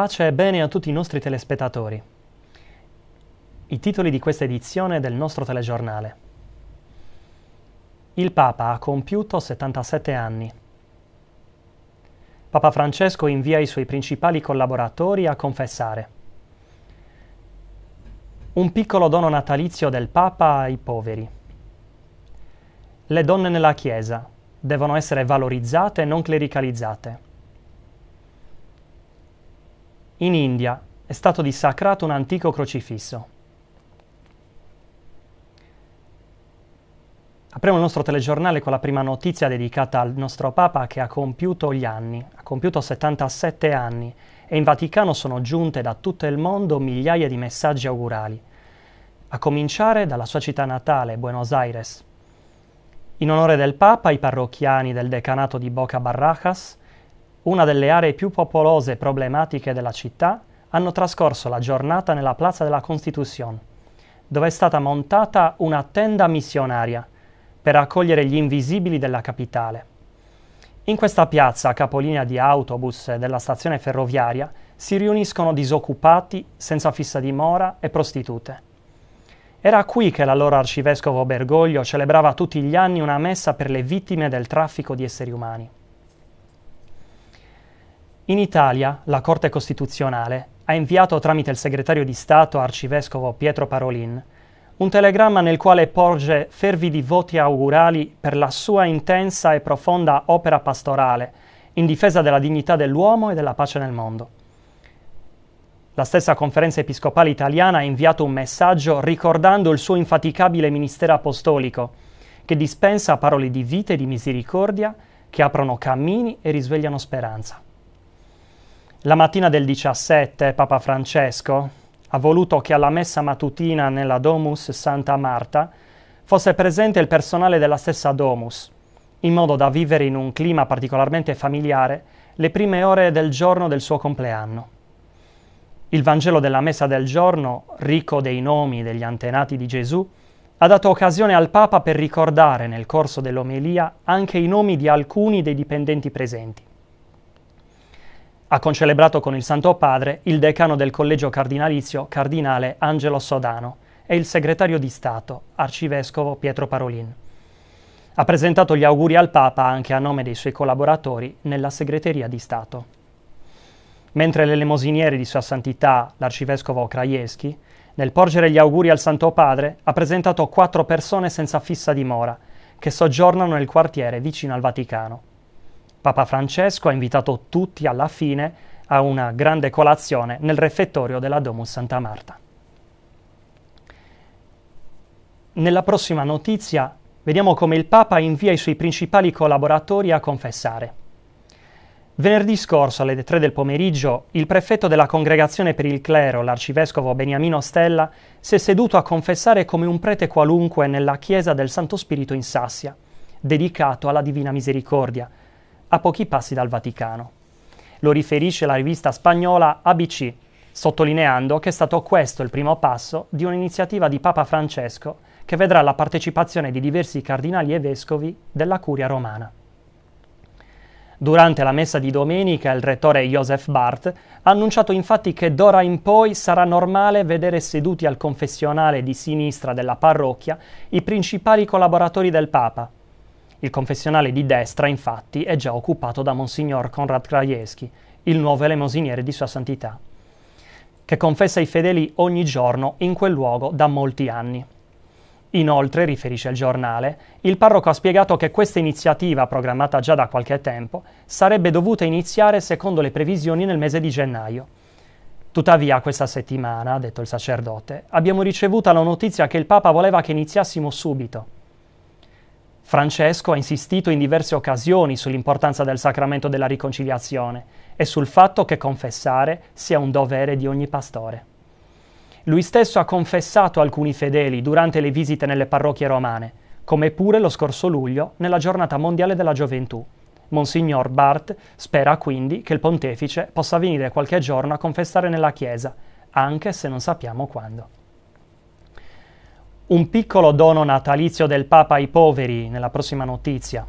Pace e bene a tutti i nostri telespettatori. I titoli di questa edizione del nostro telegiornale. Il Papa ha compiuto 77 anni. Papa Francesco invia i suoi principali collaboratori a confessare. Un piccolo dono natalizio del Papa ai poveri. Le donne nella Chiesa devono essere valorizzate e non clericalizzate in India è stato dissacrato un antico crocifisso. Apriamo il nostro telegiornale con la prima notizia dedicata al nostro Papa che ha compiuto gli anni, ha compiuto 77 anni e in Vaticano sono giunte da tutto il mondo migliaia di messaggi augurali, a cominciare dalla sua città natale, Buenos Aires. In onore del Papa, i parrocchiani del decanato di Boca Barracas una delle aree più popolose e problematiche della città, hanno trascorso la giornata nella Plaza della Constitución, dove è stata montata una tenda missionaria per accogliere gli invisibili della capitale. In questa piazza, capolinea di autobus della stazione ferroviaria, si riuniscono disoccupati, senza fissa dimora e prostitute. Era qui che l'allora arcivescovo Bergoglio celebrava tutti gli anni una messa per le vittime del traffico di esseri umani. In Italia la Corte Costituzionale ha inviato tramite il segretario di Stato arcivescovo Pietro Parolin un telegramma nel quale porge fervidi voti augurali per la sua intensa e profonda opera pastorale in difesa della dignità dell'uomo e della pace nel mondo. La stessa conferenza episcopale italiana ha inviato un messaggio ricordando il suo infaticabile ministero apostolico, che dispensa parole di vita e di misericordia, che aprono cammini e risvegliano speranza. La mattina del 17 Papa Francesco ha voluto che alla messa mattutina nella Domus Santa Marta fosse presente il personale della stessa Domus, in modo da vivere in un clima particolarmente familiare le prime ore del giorno del suo compleanno. Il Vangelo della Messa del giorno, ricco dei nomi degli antenati di Gesù, ha dato occasione al Papa per ricordare nel corso dell'omelia anche i nomi di alcuni dei dipendenti presenti ha concelebrato con il Santo Padre il decano del Collegio Cardinalizio, Cardinale Angelo Sodano, e il segretario di Stato, Arcivescovo Pietro Parolin. Ha presentato gli auguri al Papa anche a nome dei suoi collaboratori nella segreteria di Stato. Mentre l'elemosiniere di Sua Santità, l'Arcivescovo Krajewski, nel porgere gli auguri al Santo Padre, ha presentato quattro persone senza fissa dimora, che soggiornano nel quartiere vicino al Vaticano. Papa Francesco ha invitato tutti alla fine a una grande colazione nel refettorio della Domus Santa Marta. Nella prossima notizia vediamo come il Papa invia i suoi principali collaboratori a confessare. Venerdì scorso alle 3 del pomeriggio il prefetto della Congregazione per il Clero, l'arcivescovo Beniamino Stella, si è seduto a confessare come un prete qualunque nella chiesa del Santo Spirito in Sassia, dedicato alla Divina Misericordia, a pochi passi dal Vaticano. Lo riferisce la rivista spagnola ABC, sottolineando che è stato questo il primo passo di un'iniziativa di Papa Francesco che vedrà la partecipazione di diversi cardinali e vescovi della Curia romana. Durante la messa di domenica il rettore Joseph Barth ha annunciato infatti che d'ora in poi sarà normale vedere seduti al confessionale di sinistra della parrocchia i principali collaboratori del Papa, il confessionale di destra, infatti, è già occupato da Monsignor Konrad Krajewski, il nuovo elemosiniere di Sua Santità, che confessa i fedeli ogni giorno in quel luogo da molti anni. Inoltre, riferisce il giornale, il parroco ha spiegato che questa iniziativa, programmata già da qualche tempo, sarebbe dovuta iniziare secondo le previsioni nel mese di gennaio. Tuttavia, questa settimana, ha detto il sacerdote, abbiamo ricevuto la notizia che il Papa voleva che iniziassimo subito. Francesco ha insistito in diverse occasioni sull'importanza del sacramento della riconciliazione e sul fatto che confessare sia un dovere di ogni pastore. Lui stesso ha confessato alcuni fedeli durante le visite nelle parrocchie romane, come pure lo scorso luglio nella giornata mondiale della gioventù. Monsignor Barth spera quindi che il pontefice possa venire qualche giorno a confessare nella Chiesa, anche se non sappiamo quando un piccolo dono natalizio del Papa ai poveri nella prossima notizia.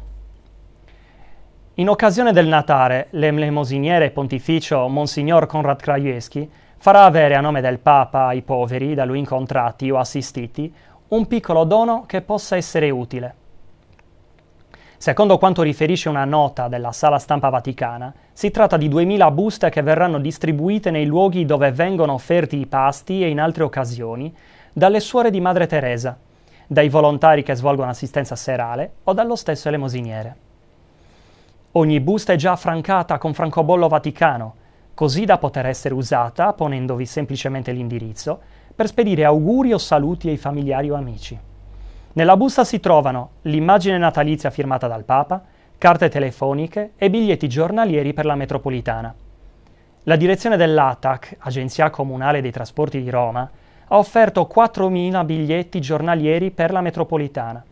In occasione del Natale, l'emlemosiniere pontificio Monsignor Konrad Krajewski farà avere a nome del Papa ai poveri da lui incontrati o assistiti un piccolo dono che possa essere utile. Secondo quanto riferisce una nota della sala stampa vaticana, si tratta di 2.000 buste che verranno distribuite nei luoghi dove vengono offerti i pasti e in altre occasioni, dalle suore di Madre Teresa, dai volontari che svolgono assistenza serale o dallo stesso elemosiniere. Ogni busta è già affrancata con francobollo vaticano, così da poter essere usata, ponendovi semplicemente l'indirizzo, per spedire auguri o saluti ai familiari o amici. Nella busta si trovano l'immagine natalizia firmata dal Papa, carte telefoniche e biglietti giornalieri per la metropolitana. La direzione dell'ATAC, Agenzia Comunale dei Trasporti di Roma, ha offerto 4.000 biglietti giornalieri per la metropolitana.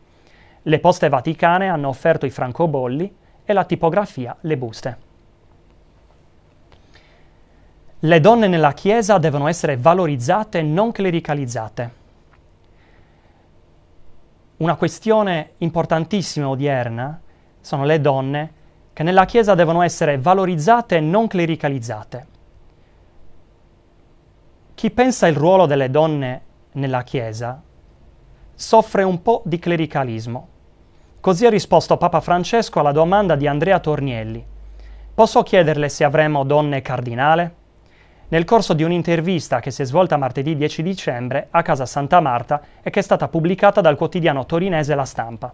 Le poste vaticane hanno offerto i francobolli e la tipografia le buste. Le donne nella Chiesa devono essere valorizzate e non clericalizzate. Una questione importantissima odierna sono le donne che nella Chiesa devono essere valorizzate e non clericalizzate. Chi pensa il ruolo delle donne nella Chiesa soffre un po' di clericalismo. Così ha risposto Papa Francesco alla domanda di Andrea Tornielli. Posso chiederle se avremo donne cardinale? Nel corso di un'intervista che si è svolta martedì 10 dicembre a casa Santa Marta e che è stata pubblicata dal quotidiano torinese La Stampa.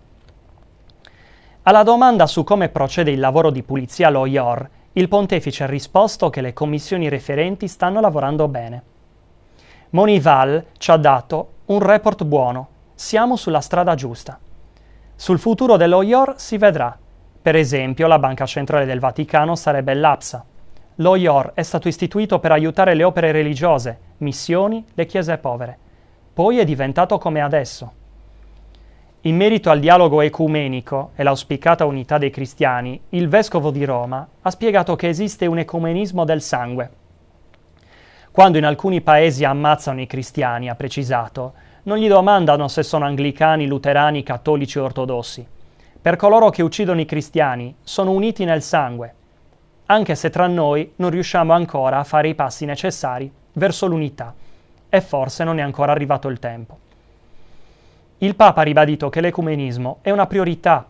Alla domanda su come procede il lavoro di pulizia allo IOR, il pontefice ha risposto che le commissioni referenti stanno lavorando bene. Monival ci ha dato un report buono, siamo sulla strada giusta. Sul futuro dello IOR si vedrà. Per esempio, la Banca Centrale del Vaticano sarebbe l'APSA. Lo IOR è stato istituito per aiutare le opere religiose, missioni, le chiese povere. Poi è diventato come adesso. In merito al dialogo ecumenico e l'auspicata unità dei cristiani, il vescovo di Roma ha spiegato che esiste un ecumenismo del sangue, quando in alcuni paesi ammazzano i cristiani, ha precisato, non gli domandano se sono anglicani, luterani, cattolici o ortodossi. Per coloro che uccidono i cristiani sono uniti nel sangue, anche se tra noi non riusciamo ancora a fare i passi necessari verso l'unità e forse non è ancora arrivato il tempo. Il Papa ha ribadito che l'ecumenismo è una priorità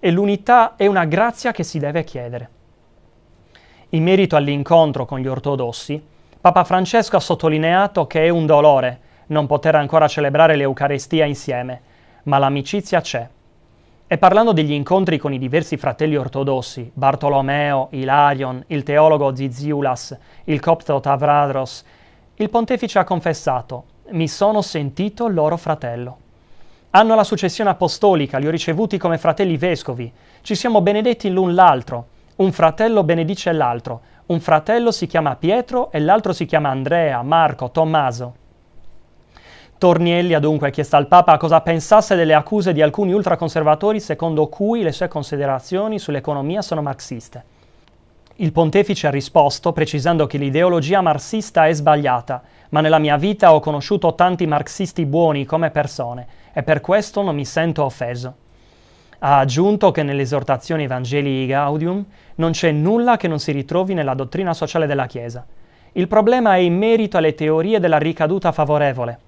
e l'unità è una grazia che si deve chiedere. In merito all'incontro con gli ortodossi, Papa Francesco ha sottolineato che è un dolore non poter ancora celebrare l'Eucarestia insieme, ma l'amicizia c'è. E parlando degli incontri con i diversi fratelli ortodossi, Bartolomeo, Ilarion, il teologo Ziziulas, il copto Tavradros, il pontefice ha confessato, mi sono sentito loro fratello. Hanno la successione apostolica, li ho ricevuti come fratelli vescovi, ci siamo benedetti l'un l'altro, un fratello benedice l'altro, un fratello si chiama Pietro e l'altro si chiama Andrea, Marco, Tommaso. Tornielli ha dunque chiesto al Papa cosa pensasse delle accuse di alcuni ultraconservatori secondo cui le sue considerazioni sull'economia sono marxiste. Il pontefice ha risposto precisando che l'ideologia marxista è sbagliata, ma nella mia vita ho conosciuto tanti marxisti buoni come persone e per questo non mi sento offeso. Ha aggiunto che nell'esortazione Evangelii Gaudium non c'è nulla che non si ritrovi nella dottrina sociale della Chiesa. Il problema è in merito alle teorie della ricaduta favorevole,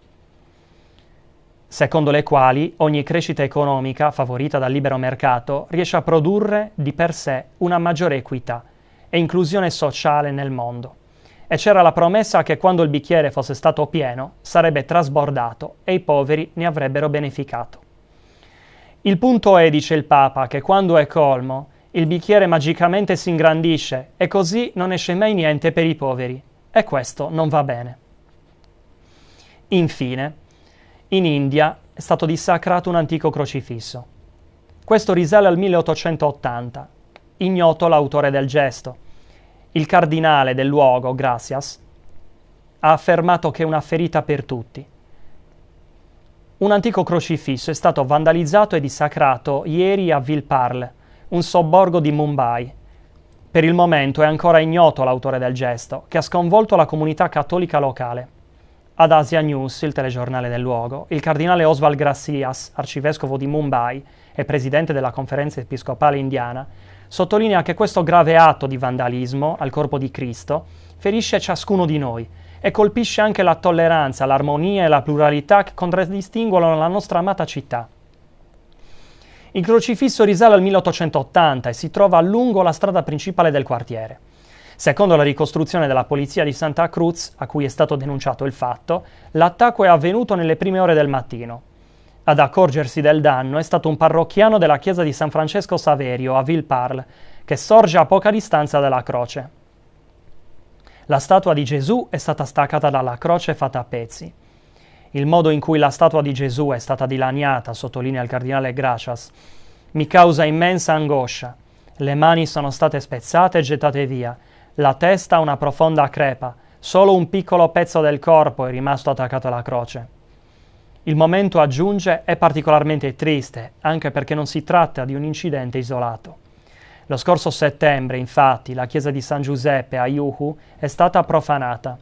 secondo le quali ogni crescita economica favorita dal libero mercato riesce a produrre di per sé una maggiore equità e inclusione sociale nel mondo. E c'era la promessa che quando il bicchiere fosse stato pieno sarebbe trasbordato e i poveri ne avrebbero beneficato. Il punto è, dice il Papa, che quando è colmo, il bicchiere magicamente si ingrandisce e così non esce mai niente per i poveri. E questo non va bene. Infine, in India è stato dissacrato un antico crocifisso. Questo risale al 1880, ignoto l'autore del gesto. Il cardinale del luogo, Gracias, ha affermato che è una ferita per tutti, un antico crocifisso è stato vandalizzato e dissacrato ieri a Vilparle, un sobborgo di Mumbai. Per il momento è ancora ignoto l'autore del gesto, che ha sconvolto la comunità cattolica locale. Ad Asia News, il telegiornale del luogo, il cardinale Oswald Gracias, arcivescovo di Mumbai e presidente della conferenza episcopale indiana, sottolinea che questo grave atto di vandalismo al corpo di Cristo ferisce ciascuno di noi e colpisce anche la tolleranza, l'armonia e la pluralità che contraddistinguono la nostra amata città. Il crocifisso risale al 1880 e si trova lungo la strada principale del quartiere. Secondo la ricostruzione della polizia di Santa Cruz, a cui è stato denunciato il fatto, l'attacco è avvenuto nelle prime ore del mattino. Ad accorgersi del danno è stato un parrocchiano della chiesa di San Francesco Saverio a Villeparle, che sorge a poca distanza dalla croce. La statua di Gesù è stata staccata dalla croce e fatta a pezzi. Il modo in cui la statua di Gesù è stata dilaniata, sottolinea il cardinale Gracias, mi causa immensa angoscia. Le mani sono state spezzate e gettate via, la testa una profonda crepa, solo un piccolo pezzo del corpo è rimasto attaccato alla croce. Il momento, aggiunge, è particolarmente triste, anche perché non si tratta di un incidente isolato. Lo scorso settembre, infatti, la chiesa di San Giuseppe a Yuhu è stata profanata.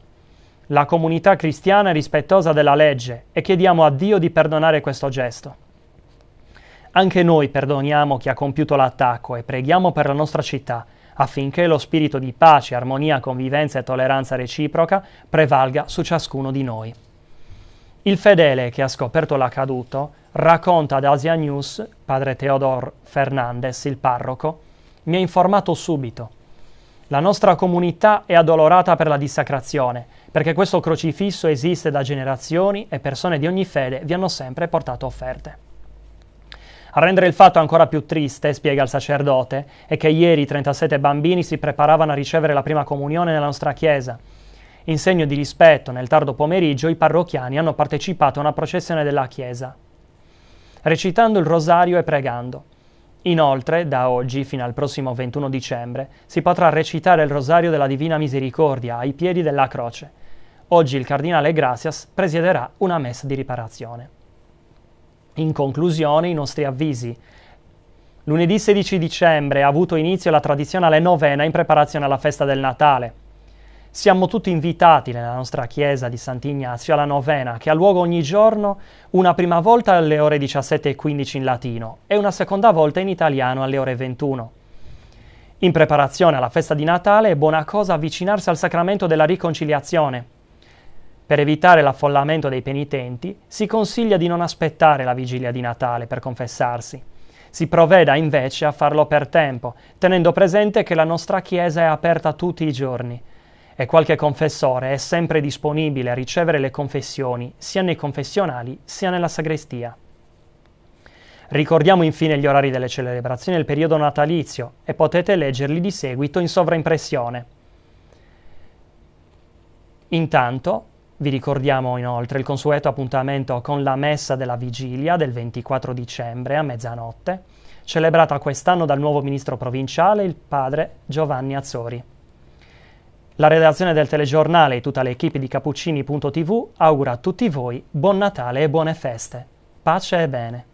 La comunità cristiana è rispettosa della legge e chiediamo a Dio di perdonare questo gesto. Anche noi perdoniamo chi ha compiuto l'attacco e preghiamo per la nostra città, affinché lo spirito di pace, armonia, convivenza e tolleranza reciproca prevalga su ciascuno di noi. Il fedele che ha scoperto l'accaduto racconta ad Asia News, padre Teodor Fernandez, il parroco, mi ha informato subito. La nostra comunità è addolorata per la dissacrazione, perché questo crocifisso esiste da generazioni e persone di ogni fede vi hanno sempre portato offerte. A rendere il fatto ancora più triste, spiega il sacerdote, è che ieri 37 bambini si preparavano a ricevere la prima comunione nella nostra chiesa. In segno di rispetto, nel tardo pomeriggio i parrocchiani hanno partecipato a una processione della chiesa, recitando il rosario e pregando. Inoltre, da oggi fino al prossimo 21 dicembre, si potrà recitare il Rosario della Divina Misericordia ai piedi della croce. Oggi il Cardinale Gracias presiederà una messa di riparazione. In conclusione, i nostri avvisi. Lunedì 16 dicembre ha avuto inizio la tradizionale novena in preparazione alla festa del Natale. Siamo tutti invitati nella nostra chiesa di Sant'Ignazio alla novena che ha luogo ogni giorno, una prima volta alle ore 17.15 in latino e una seconda volta in italiano alle ore 21. In preparazione alla festa di Natale è buona cosa avvicinarsi al sacramento della riconciliazione. Per evitare l'affollamento dei penitenti si consiglia di non aspettare la vigilia di Natale per confessarsi. Si provveda invece a farlo per tempo, tenendo presente che la nostra Chiesa è aperta tutti i giorni e qualche confessore è sempre disponibile a ricevere le confessioni sia nei confessionali sia nella sagrestia. Ricordiamo infine gli orari delle celebrazioni del periodo natalizio e potete leggerli di seguito in sovraimpressione. Intanto vi ricordiamo inoltre il consueto appuntamento con la messa della vigilia del 24 dicembre a mezzanotte, celebrata quest'anno dal nuovo ministro provinciale, il padre Giovanni Azzori. La redazione del telegiornale e tutta l'equipe di cappuccini.tv augura a tutti voi buon Natale e buone feste. Pace e bene.